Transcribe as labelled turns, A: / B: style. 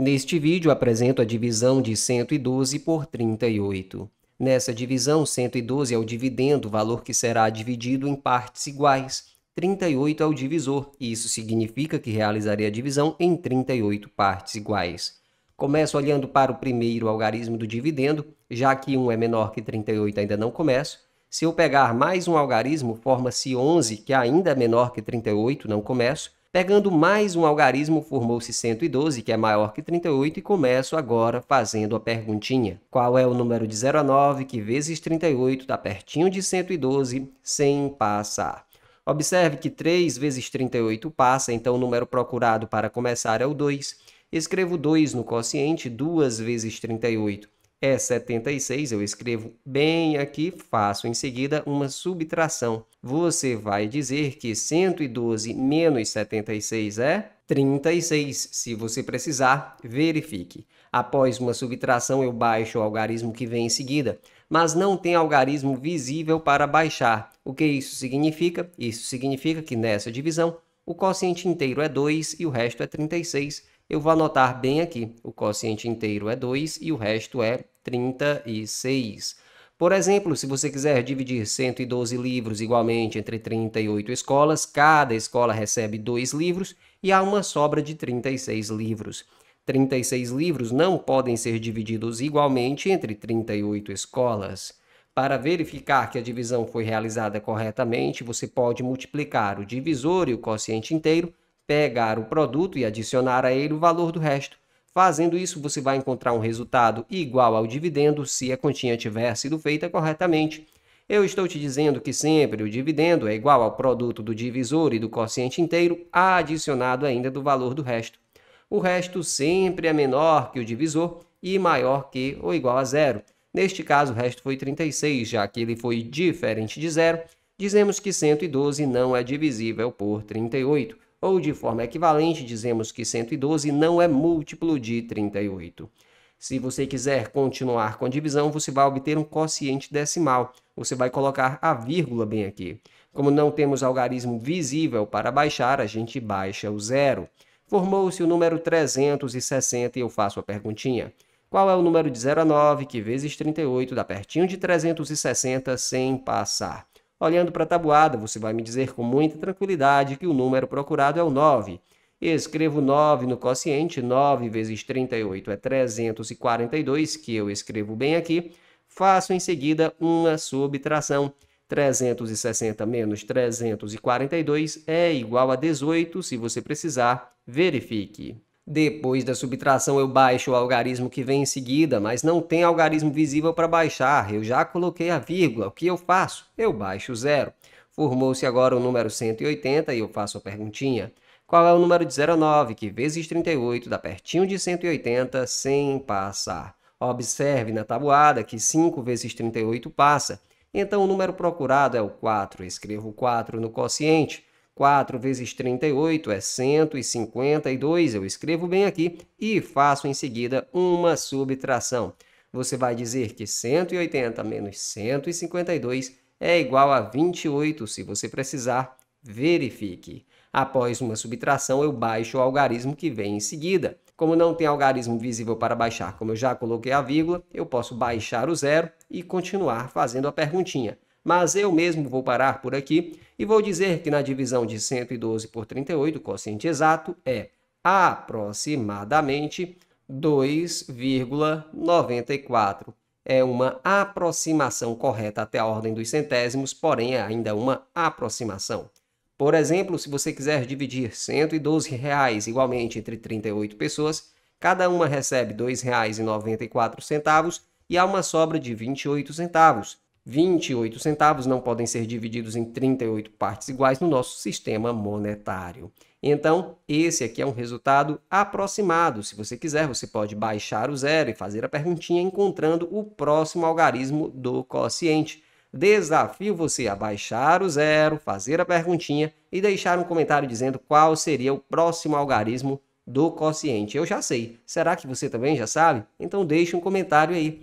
A: Neste vídeo apresento a divisão de 112 por 38. Nessa divisão, 112 é o dividendo, valor que será dividido em partes iguais. 38 é o divisor, e isso significa que realizarei a divisão em 38 partes iguais. Começo olhando para o primeiro algarismo do dividendo, já que 1 é menor que 38 ainda não começo. Se eu pegar mais um algarismo, forma-se 11, que ainda é menor que 38, não começo. Pegando mais um algarismo, formou-se 112, que é maior que 38, e começo agora fazendo a perguntinha. Qual é o número de 0 a 9 que vezes 38 dá pertinho de 112 sem passar? Observe que 3 vezes 38 passa, então o número procurado para começar é o 2. Escrevo 2 no quociente, 2 vezes 38 é 76, eu escrevo bem aqui, faço em seguida uma subtração. Você vai dizer que 112 menos 76 é 36. Se você precisar, verifique. Após uma subtração, eu baixo o algarismo que vem em seguida, mas não tem algarismo visível para baixar. O que isso significa? Isso significa que nessa divisão, o quociente inteiro é 2 e o resto é 36 eu vou anotar bem aqui. O quociente inteiro é 2 e o resto é 36. Por exemplo, se você quiser dividir 112 livros igualmente entre 38 escolas, cada escola recebe 2 livros e há uma sobra de 36 livros. 36 livros não podem ser divididos igualmente entre 38 escolas. Para verificar que a divisão foi realizada corretamente, você pode multiplicar o divisor e o quociente inteiro pegar o produto e adicionar a ele o valor do resto. Fazendo isso, você vai encontrar um resultado igual ao dividendo se a continha tiver sido feita corretamente. Eu estou te dizendo que sempre o dividendo é igual ao produto do divisor e do quociente inteiro, adicionado ainda do valor do resto. O resto sempre é menor que o divisor e maior que ou igual a zero. Neste caso, o resto foi 36, já que ele foi diferente de zero. Dizemos que 112 não é divisível por 38 ou de forma equivalente, dizemos que 112 não é múltiplo de 38. Se você quiser continuar com a divisão, você vai obter um quociente decimal. Você vai colocar a vírgula bem aqui. Como não temos algarismo visível para baixar, a gente baixa o zero. Formou-se o número 360 e eu faço a perguntinha. Qual é o número de 0 a 9, que vezes 38 dá pertinho de 360 sem passar? Olhando para a tabuada, você vai me dizer com muita tranquilidade que o número procurado é o 9. Escrevo 9 no quociente, 9 vezes 38 é 342, que eu escrevo bem aqui. Faço em seguida uma subtração. 360 menos 342 é igual a 18. Se você precisar, verifique. Depois da subtração, eu baixo o algarismo que vem em seguida, mas não tem algarismo visível para baixar. Eu já coloquei a vírgula. O que eu faço? Eu baixo zero. Formou-se agora o número 180 e eu faço a perguntinha. Qual é o número de 09 que, vezes 38, dá pertinho de 180 sem passar? Observe na tabuada que 5 vezes 38 passa. Então, o número procurado é o 4. Escrevo 4 no quociente. 4 vezes 38 é 152, eu escrevo bem aqui e faço em seguida uma subtração. Você vai dizer que 180 menos 152 é igual a 28. Se você precisar, verifique. Após uma subtração, eu baixo o algarismo que vem em seguida. Como não tem algarismo visível para baixar, como eu já coloquei a vírgula, eu posso baixar o zero e continuar fazendo a perguntinha. Mas eu mesmo vou parar por aqui e vou dizer que na divisão de 112 por 38, o quociente exato é aproximadamente 2,94. É uma aproximação correta até a ordem dos centésimos, porém é ainda uma aproximação. Por exemplo, se você quiser dividir R$ 112 reais igualmente entre 38 pessoas, cada uma recebe R$ 2,94 e há uma sobra de 28 centavos. 28 centavos não podem ser divididos em 38 partes iguais no nosso sistema monetário. Então, esse aqui é um resultado aproximado. Se você quiser, você pode baixar o zero e fazer a perguntinha encontrando o próximo algarismo do quociente. Desafio você a baixar o zero, fazer a perguntinha e deixar um comentário dizendo qual seria o próximo algarismo do quociente. Eu já sei. Será que você também já sabe? Então deixe um comentário aí.